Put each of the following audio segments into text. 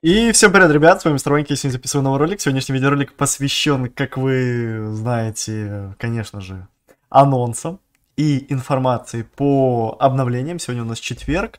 И всем привет, ребят, с вами Стронки, я сегодня записываю новый ролик. Сегодняшний видеоролик посвящен, как вы знаете, конечно же, анонсам и информации по обновлениям. Сегодня у нас четверг.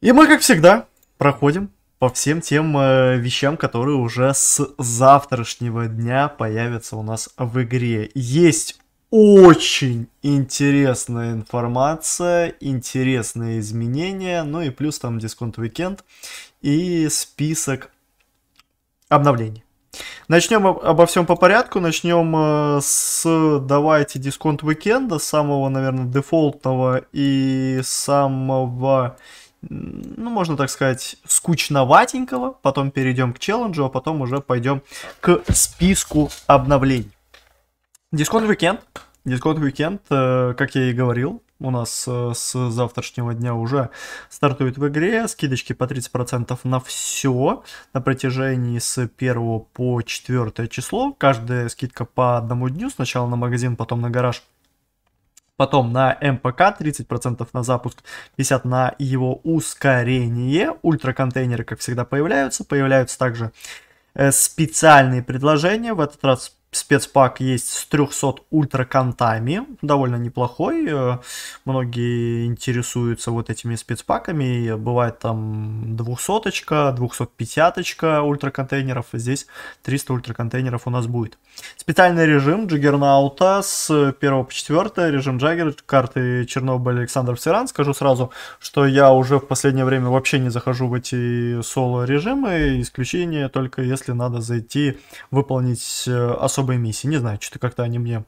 И мы, как всегда, проходим по всем тем э, вещам, которые уже с завтрашнего дня появятся у нас в игре. Есть очень интересная информация, интересные изменения, ну и плюс там дисконт уикенд и список обновлений. Начнем обо всем по порядку. Начнем э, с, давайте, дисконт уикенда, самого, наверное, дефолтного и самого, ну, можно так сказать, скучноватенького. Потом перейдем к челленджу, а потом уже пойдем к списку обновлений. Дискорд Weekend. Дискорд Weekend, э, как я и говорил, у нас э, с завтрашнего дня уже стартует в игре. Скидочки по 30% на все на протяжении с 1 по 4 число. Каждая скидка по одному дню. Сначала на магазин, потом на гараж. Потом на МПК 30% на запуск, 50% на его ускорение. Ультра-контейнеры, как всегда, появляются. Появляются также э, специальные предложения. В этот раз спецпак есть с 300 ультра контами, довольно неплохой. Э, многие интересуются вот этими спецпаками. Бывает там 200, 250 ультра контейнеров. Здесь 300 ультра контейнеров у нас будет. Специальный режим Джаггернаута с 1 по 4. Режим Джаггер, карты Чернобыль Александр Сиран. Скажу сразу, что я уже в последнее время вообще не захожу в эти соло режимы. Исключение только если надо зайти выполнить э, особо особой миссии. Не знаю, что-то как-то они мне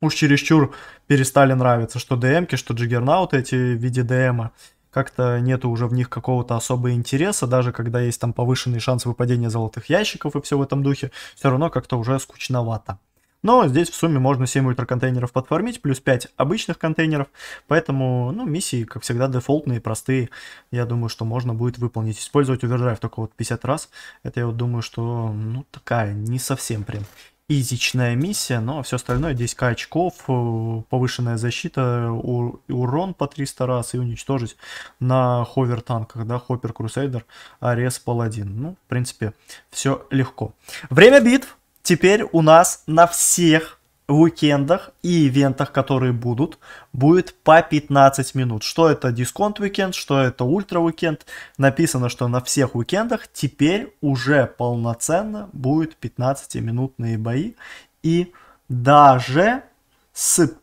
уж чересчур перестали нравиться, что ДМки, что джиггернауты эти в виде ДМа. Как-то нету уже в них какого-то особого интереса, даже когда есть там повышенный шанс выпадения золотых ящиков и все в этом духе, все равно как-то уже скучновато. Но здесь в сумме можно 7 ультраконтейнеров подформить, плюс 5 обычных контейнеров. Поэтому, ну, миссии, как всегда, дефолтные, простые. Я думаю, что можно будет выполнить. Использовать овердрайв только вот 50 раз. Это я вот думаю, что, ну, такая не совсем прям изичная миссия, но все остальное 10к очков, э, повышенная защита, урон по 300 раз и уничтожить на ховер танках, да, хоппер крусейдер, арес паладин. Ну, в принципе, все легко. Время битв Теперь у нас на всех уикендах и ивентах, которые будут, будет по 15 минут. Что это дисконт уикенд, что это ультра уикенд. Написано, что на всех уикендах теперь уже полноценно будет 15-минутные бои. И даже с 1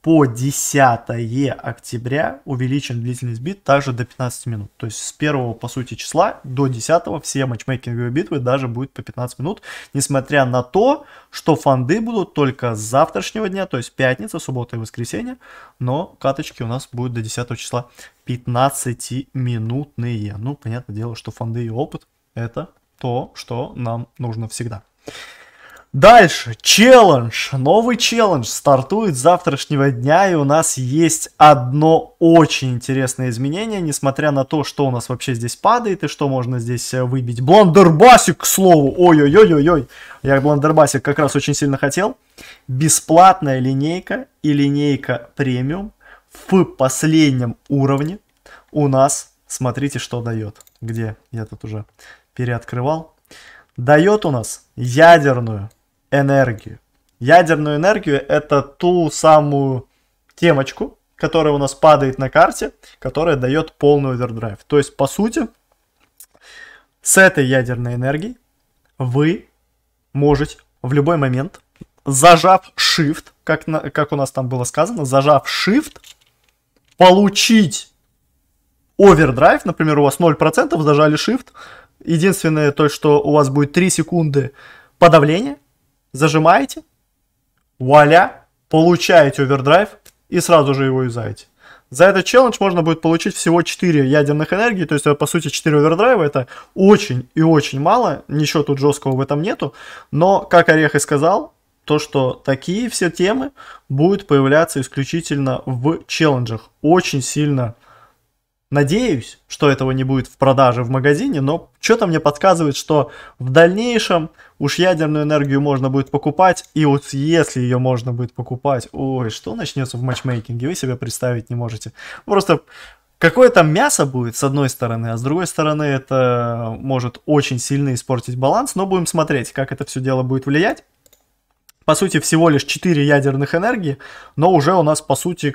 по 10 октября увеличим длительность бит также до 15 минут. То есть с 1 по сути числа до 10 все матчмейкинговые битвы даже будут по 15 минут, несмотря на то, что фанды будут только с завтрашнего дня, то есть пятница, суббота и воскресенье, но каточки у нас будут до 10 числа 15-минутные. Ну, понятное дело, что фанды и опыт это то, что нам нужно всегда. Дальше, челлендж, новый челлендж стартует с завтрашнего дня, и у нас есть одно очень интересное изменение, несмотря на то, что у нас вообще здесь падает и что можно здесь э, выбить. Блондербасик, к слову, ой-ой-ой-ой-ой, я Блондербасик как раз очень сильно хотел. Бесплатная линейка и линейка премиум в последнем уровне у нас, смотрите, что дает. Где? Я тут уже переоткрывал. Дает у нас ядерную энергию. Ядерную энергию это ту самую темочку, которая у нас падает на карте, которая дает полный овердрайв. То есть, по сути, с этой ядерной энергией вы можете в любой момент, зажав Shift, как, на, как у нас там было сказано, зажав Shift, получить овердрайв, например, у вас 0%, зажали Shift, единственное то, что у вас будет 3 секунды подавления, зажимаете, вуаля, получаете овердрайв и сразу же его юзаете. За этот челлендж можно будет получить всего 4 ядерных энергии, то есть э, по сути 4 овердрайва, это очень и очень мало, ничего тут жесткого в этом нету, но, как Орех и сказал, то, что такие все темы будут появляться исключительно в челленджах, очень сильно Надеюсь, что этого не будет в продаже в магазине, но что-то мне подсказывает, что в дальнейшем уж ядерную энергию можно будет покупать, и вот если ее можно будет покупать, ой, что начнется в матчмейкинге, вы себе представить не можете. Просто какое там мясо будет, с одной стороны, а с другой стороны это может очень сильно испортить баланс, но будем смотреть, как это все дело будет влиять. По сути, всего лишь 4 ядерных энергии, но уже у нас, по сути,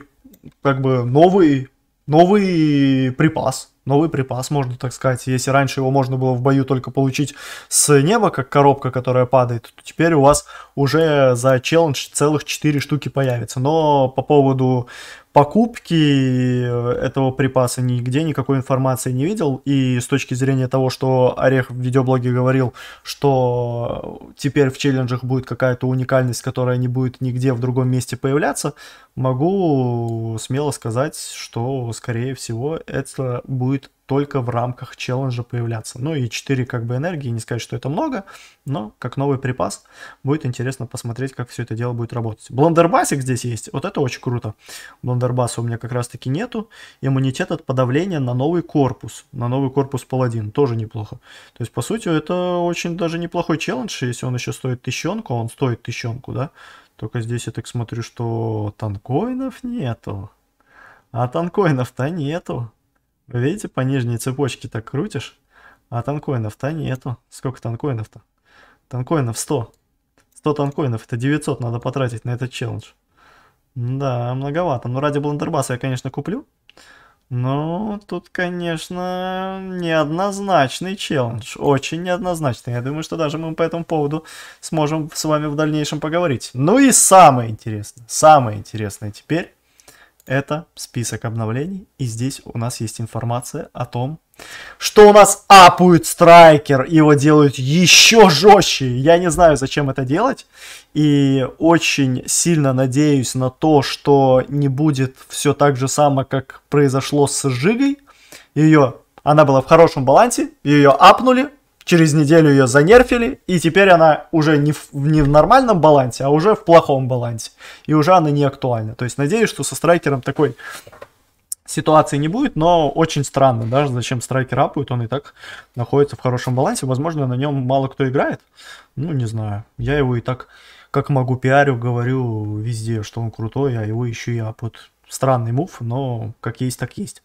как бы новый новый припас, новый припас, можно так сказать. Если раньше его можно было в бою только получить с неба, как коробка, которая падает, то теперь у вас уже за челлендж целых 4 штуки появится. Но по поводу покупки этого припаса нигде никакой информации не видел. И с точки зрения того, что Орех в видеоблоге говорил, что теперь в челленджах будет какая-то уникальность, которая не будет нигде в другом месте появляться, могу смело сказать, что, скорее всего, это будет будет только в рамках челленджа появляться. Ну и 4 как бы энергии, не сказать, что это много, но как новый припас будет интересно посмотреть, как все это дело будет работать. Бландербасик здесь есть, вот это очень круто. Бландербаса у меня как раз таки нету. Иммунитет от подавления на новый корпус, на новый корпус паладин, тоже неплохо. То есть по сути это очень даже неплохой челлендж, если он еще стоит тысячонку, а он стоит тысячонку, да. Только здесь я так смотрю, что танкоинов нету. А танкоинов-то нету. Видите, по нижней цепочке так крутишь, а танкоинов-то нету. Сколько танкоинов-то? Танкоинов 100. 100 танкоинов, это 900 надо потратить на этот челлендж. Да, многовато. Но ну, ради блендербаса я, конечно, куплю. Но тут, конечно, неоднозначный челлендж, очень неоднозначный. Я думаю, что даже мы по этому поводу сможем с вами в дальнейшем поговорить. Ну и самое интересное, самое интересное теперь это список обновлений, и здесь у нас есть информация о том, что у нас апует страйкер, его делают еще жестче. Я не знаю, зачем это делать. И очень сильно надеюсь на то, что не будет все так же самое, как произошло с Жигой. Ее, она была в хорошем балансе, ее апнули, через неделю ее занерфили, и теперь она уже не в, не в нормальном балансе, а уже в плохом балансе. И уже она не актуальна. То есть надеюсь, что со страйкером такой ситуации не будет, но очень странно, даже зачем страйкер апует, он и так находится в хорошем балансе. Возможно, на нем мало кто играет. Ну, не знаю. Я его и так как могу пиарю, говорю везде, что он крутой, а его еще и апут. Странный мув, но как есть, так есть.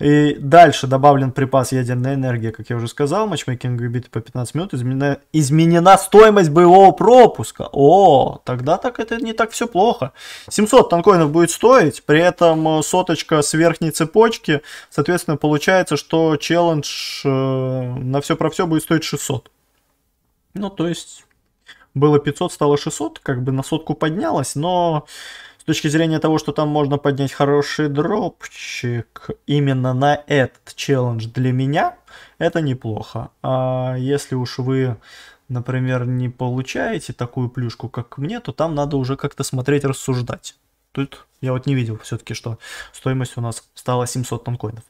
И дальше добавлен припас ядерной энергии, как я уже сказал, матчмейкинг битвы по 15 минут, изменена, изменена стоимость боевого пропуска. О, тогда так это не так все плохо. 700 танкоинов будет стоить, при этом э, соточка с верхней цепочки, соответственно, получается, что челлендж э, на все про все будет стоить 600. Ну, то есть было 500, стало 600, как бы на сотку поднялось, но с точки зрения того, что там можно поднять хороший дропчик именно на этот челлендж для меня, это неплохо. А если уж вы например, не получаете такую плюшку, как мне, то там надо уже как-то смотреть, рассуждать. Тут я вот не видел все-таки, что стоимость у нас стала 700 тонкоинов.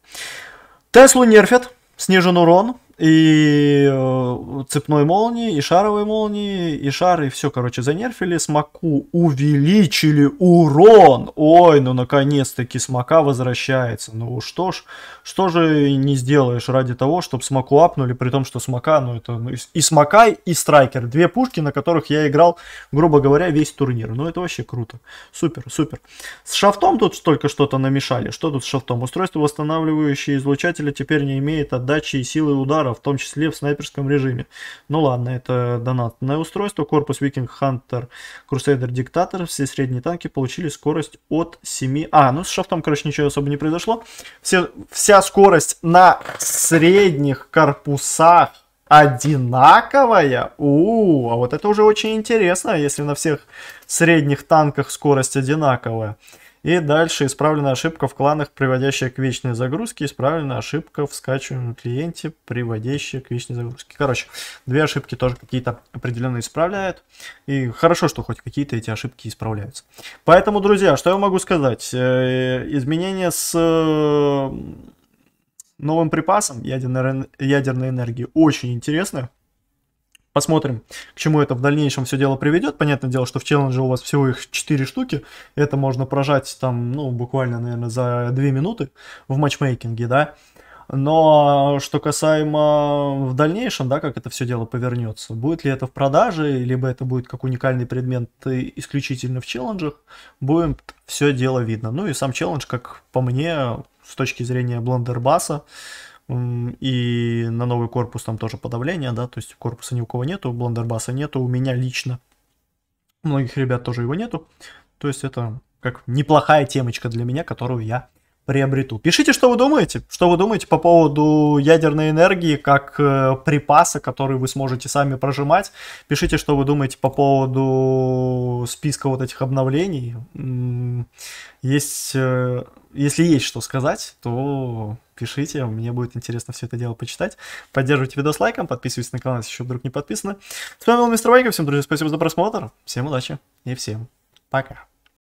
Теслу нерфят, снижен урон, и э, цепной молнии, и шаровой молнии, и шары, и все, короче, занерфили. Смоку увеличили урон. Ой, ну наконец-таки смока возвращается. Ну что ж, что же не сделаешь ради того, чтобы смоку апнули, при том, что смока, ну это ну, и смока, и страйкер. Две пушки, на которых я играл, грубо говоря, весь турнир. Ну это вообще круто. Супер, супер. С шафтом тут только что-то намешали. Что тут с шафтом? Устройство, восстанавливающее излучателя, теперь не имеет отдачи и силы удара пожара, в том числе в снайперском режиме. Ну ладно, это донатное устройство. Корпус Викинг Хантер, Crusader Диктатор, Все средние танки получили скорость от 7... А, ну с шафтом, короче, ничего особо не произошло. Все, вся скорость на средних корпусах одинаковая? У, а вот это уже очень интересно, если на всех средних танках скорость одинаковая. И дальше исправлена ошибка в кланах, приводящая к вечной загрузке. Исправлена ошибка в скачиваемом клиенте, приводящая к вечной загрузке. Короче, две ошибки тоже какие-то определенно исправляют. И хорошо, что хоть какие-то эти ошибки исправляются. Поэтому, друзья, что я могу сказать? Э, изменения с э, новым припасом ядерной, энергии очень интересны. Посмотрим, к чему это в дальнейшем все дело приведет. Понятное дело, что в челлендже у вас всего их 4 штуки. Это можно прожать там, ну, буквально, наверное, за 2 минуты в матчмейкинге, да. Но что касаемо в дальнейшем, да, как это все дело повернется, будет ли это в продаже, либо это будет как уникальный предмет исключительно в челленджах, будет все дело видно. Ну и сам челлендж, как по мне, с точки зрения блендербаса, и на новый корпус там тоже подавление, да, то есть корпуса ни у кого нету, бландербаса нету, у меня лично, у многих ребят тоже его нету, то есть это как неплохая темочка для меня, которую я приобрету. Пишите, что вы думаете, что вы думаете по поводу ядерной энергии как э, припаса, который вы сможете сами прожимать. Пишите, что вы думаете по поводу списка вот этих обновлений. Есть э, если есть что сказать, то пишите, мне будет интересно все это дело почитать. Поддерживайте видос лайком, подписывайтесь на канал, если еще вдруг не подписаны. С вами был Мистер Ванька, всем, друзья, спасибо за просмотр, всем удачи и всем пока.